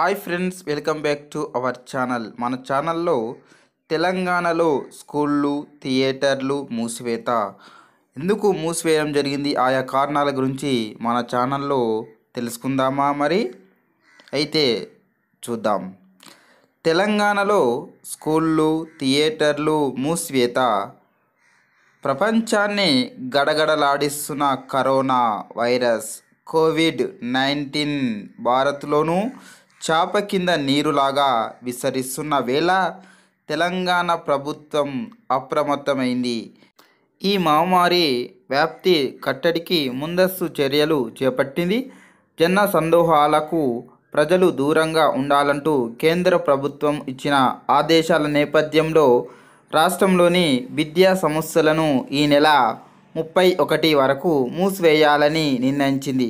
hi friends welcome back to our channel మన ఛానల్లో తెలంగాణలో స్కూళ్ళు థియేటర్లు మూసివేత ఎందుకు మూసివేయడం జరిగింది ఆయా కారణాల గురించి మన ఛానల్లో తెలుసుకుందామా మరి అయితే చూద్దాం తెలంగాణలో స్కూళ్ళు థియేటర్లు మూసివేత ప్రపంచాన్ని గడగడలాడిస్తున్న కరోనా వైరస్ కోవిడ్ నైన్టీన్ భారత్లోనూ చాప కింద నీరులాగా విసరిస్తున్న వేళ తెలంగాణ ప్రభుత్వం అప్రమత్తమైంది ఈ మహమ్మారి వ్యాప్తి కట్టడికి ముందస్తు చర్యలు చేపట్టింది జన సందోహాలకు ప్రజలు దూరంగా ఉండాలంటూ కేంద్ర ప్రభుత్వం ఇచ్చిన ఆదేశాల నేపథ్యంలో రాష్ట్రంలోని విద్యా సంస్థలను ఈ నెల ముప్పై ఒకటి వరకు మూసివేయాలని నిర్ణయించింది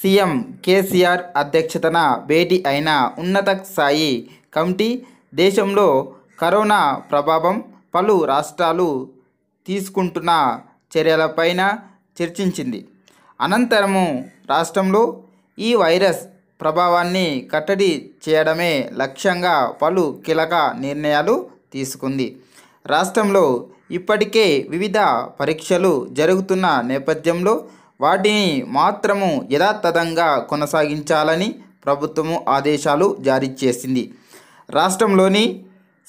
సీఎం కేసీఆర్ అధ్యక్షతన భేటీ అయిన ఉన్నత స్థాయి కమిటీ దేశంలో కరోనా ప్రభావం పలు రాష్ట్రాలు తీసుకుంటున్న చర్యలపైన చర్చించింది అనంతరము రాష్ట్రంలో ఈ వైరస్ ప్రభావాన్ని కట్టడి చేయడమే లక్ష్యంగా పలు కీలక నిర్ణయాలు తీసుకుంది రాష్ట్రంలో ఇప్పటికే వివిధ పరీక్షలు జరుగుతున్న నేపథ్యంలో వాటిని మాత్రము యథాతథంగా కొనసాగించాలని ప్రభుత్వము ఆదేశాలు జారీ చేసింది రాష్ట్రంలోని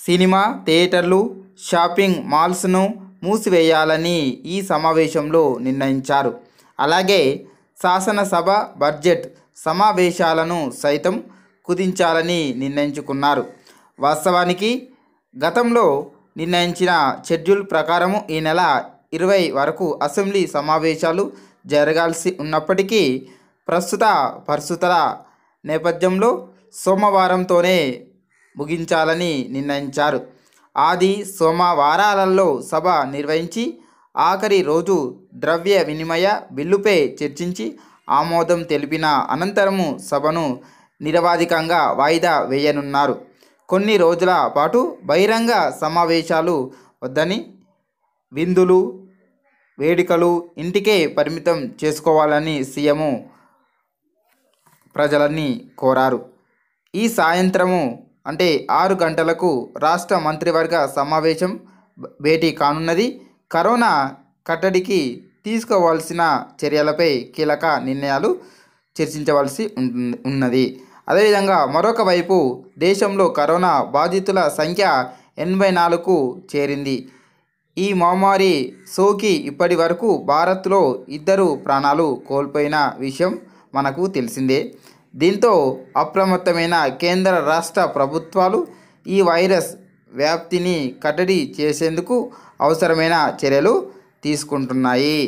సినిమా థియేటర్లు షాపింగ్ మాల్స్ను మూసివేయాలని ఈ సమావేశంలో నిర్ణయించారు అలాగే శాసనసభ బడ్జెట్ సమావేశాలను సైతం కుదించాలని నిర్ణయించుకున్నారు వాస్తవానికి గతంలో నిర్ణయించిన షెడ్యూల్ ప్రకారము ఈ నెల ఇరవై వరకు అసెంబ్లీ సమావేశాలు జరగాల్సి ఉన్నప్పటికీ ప్రస్తుత పరిస్థితుల నేపథ్యంలో సోమవారంతోనే ముగించాలని నిర్ణయించారు ఆది సోమవారాలలో సభ నిర్వహించి ఆఖరి రోజు ద్రవ్య వినిమయ బిల్లుపై చర్చించి ఆమోదం తెలిపిన అనంతరము సభను నిరవాధికంగా వాయిదా వేయనున్నారు కొన్ని రోజుల పాటు బహిరంగ సమావేశాలు వద్దని విందులు వేడుకలు ఇంటికే పరిమితం చేసుకోవాలని సీఎం ప్రజలని కోరారు ఈ సాయంత్రము అంటే ఆరు గంటలకు రాష్ట్ర మంత్రివర్గ సమావేశం భేటీ కానున్నది కరోనా కట్టడికి తీసుకోవాల్సిన చర్యలపై కీలక నిర్ణయాలు చర్చించవలసి ఉన్నది అదేవిధంగా మరొక వైపు దేశంలో కరోనా బాధితుల సంఖ్య ఎనభై నాలుగు చేరింది ఈ మహమ్మారి సోకి ఇప్పటి వరకు భారత్లో ఇద్దరు ప్రాణాలు కోల్పోయిన విషయం మనకు తెలిసిందే దీంతో అప్రమత్తమైన కేంద్ర రాష్ట్ర ప్రభుత్వాలు ఈ వైరస్ వ్యాప్తిని కట్టడి చేసేందుకు అవసరమైన చర్యలు తీసుకుంటున్నాయి